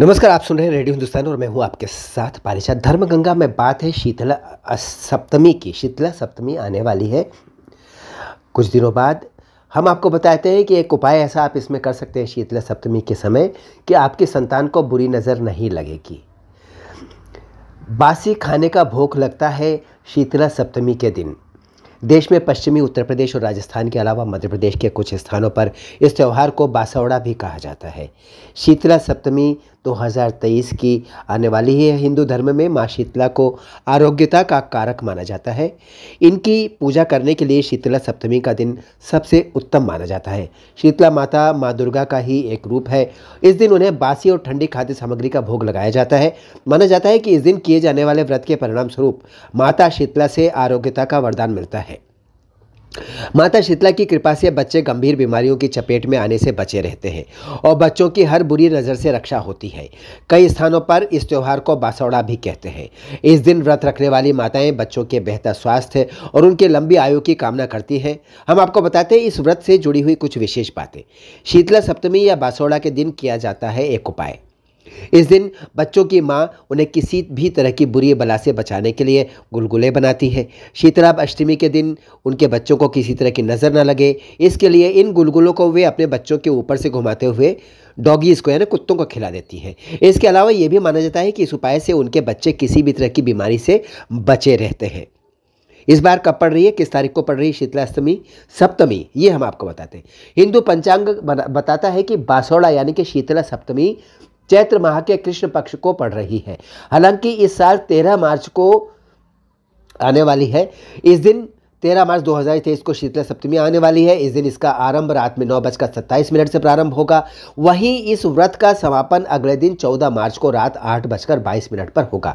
नमस्कार आप सुन रहे हैं रेडियो हिंदुस्तान और मैं हूं आपके साथ पारिशा धर्मगंगा में बात है शीतला सप्तमी की शीतला सप्तमी आने वाली है कुछ दिनों बाद हम आपको बताते हैं कि एक उपाय ऐसा आप इसमें कर सकते हैं शीतला सप्तमी के समय कि आपकी संतान को बुरी नज़र नहीं लगेगी बासी खाने का भोग लगता है शीतला सप्तमी के दिन देश में पश्चिमी उत्तर प्रदेश और राजस्थान के अलावा मध्य प्रदेश के कुछ स्थानों पर इस त्यौहार को बासौड़ा भी कहा जाता है शीतला सप्तमी 2023 की आने वाली है हिंदू धर्म में माँ शीतला को आरोग्यता का कारक माना जाता है इनकी पूजा करने के लिए शीतला सप्तमी का दिन सबसे उत्तम माना जाता है शीतला माता माँ दुर्गा का ही एक रूप है इस दिन उन्हें बासी और ठंडी खाद्य सामग्री का भोग लगाया जाता है माना जाता है कि इस दिन किए जाने वाले व्रत के परिणाम स्वरूप माता शीतला से आरोग्यता का वरदान मिलता है माता शीतला की कृपा से बच्चे गंभीर बीमारियों की चपेट में आने से बचे रहते हैं और बच्चों की हर बुरी नज़र से रक्षा होती है कई स्थानों पर इस त्यौहार को बासौड़ा भी कहते हैं इस दिन व्रत रखने वाली माताएं बच्चों के बेहतर स्वास्थ्य और उनके लंबी आयु की कामना करती हैं हम आपको बताते हैं इस व्रत से जुड़ी हुई कुछ विशेष बातें शीतला सप्तमी या बासौड़ा के दिन किया जाता है एक उपाय इस दिन बच्चों की माँ उन्हें किसी भी तरह की बुरी बला से बचाने के लिए गुलगुले बनाती है शीतलाभ अष्टमी के दिन उनके बच्चों को किसी तरह की नज़र ना लगे इसके लिए इन गुलगुलों को वे अपने बच्चों के ऊपर से घुमाते हुए डॉगीज़ को यानी कुत्तों को खिला देती हैं इसके अलावा ये भी माना जाता है कि इस उपाय से उनके बच्चे किसी भी तरह की बीमारी से बचे रहते हैं इस बार कब पड़ रही है किस तारीख को पड़ रही है शीतलाष्टमी सप्तमी ये हम आपको बताते हैं हिंदू पंचांग बताता है कि बासोड़ा यानी कि शीतला सप्तमी चैत्र माह के कृष्ण पक्ष को पड़ रही है हालांकि इस साल तेरह मार्च को आने वाली है इस दिन तेरह मार्च 2023 को शीतला सप्तमी आने वाली है इस दिन इसका आरंभ रात में नौ बजकर सत्ताईस मिनट से प्रारंभ होगा वहीं इस व्रत का समापन अगले दिन 14 मार्च को रात आठ बजकर बाईस मिनट पर होगा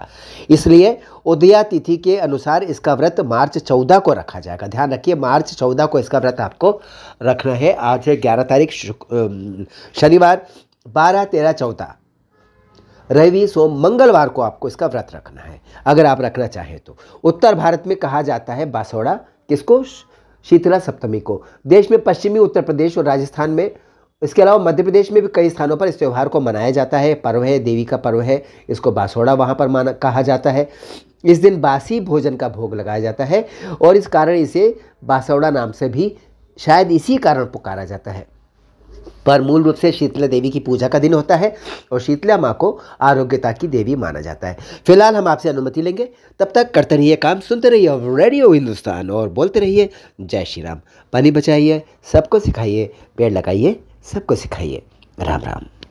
इसलिए उदया तिथि के अनुसार इसका व्रत मार्च 14 को रखा जाएगा ध्यान रखिए मार्च 14 को इसका व्रत आपको रखना है आज है ग्यारह तारीख शनिवार बारह तेरह चौदह रवि सोम मंगलवार को आपको इसका व्रत रखना है अगर आप रखना चाहें तो उत्तर भारत में कहा जाता है बासोड़ा किसको शीतला सप्तमी को देश में पश्चिमी उत्तर प्रदेश और राजस्थान में इसके अलावा मध्य प्रदेश में भी कई स्थानों पर इस त्यौहार को मनाया जाता है पर्व है देवी का पर्व है इसको बासोड़ा वहाँ पर माना कहा जाता है इस दिन बासी भोजन का भोग लगाया जाता है और इस कारण इसे बासोड़ा नाम से भी शायद इसी कारण पुकारा जाता है पर मूल रूप से शीतला देवी की पूजा का दिन होता है और शीतला माँ को आरोग्यता की देवी माना जाता है फिलहाल हम आपसे अनुमति लेंगे तब तक करते रहिए काम सुनते रहिए रेडियो हिंदुस्तान और बोलते रहिए जय श्री राम पानी बचाइए सबको सिखाइए पेड़ लगाइए सबको सिखाइए राम राम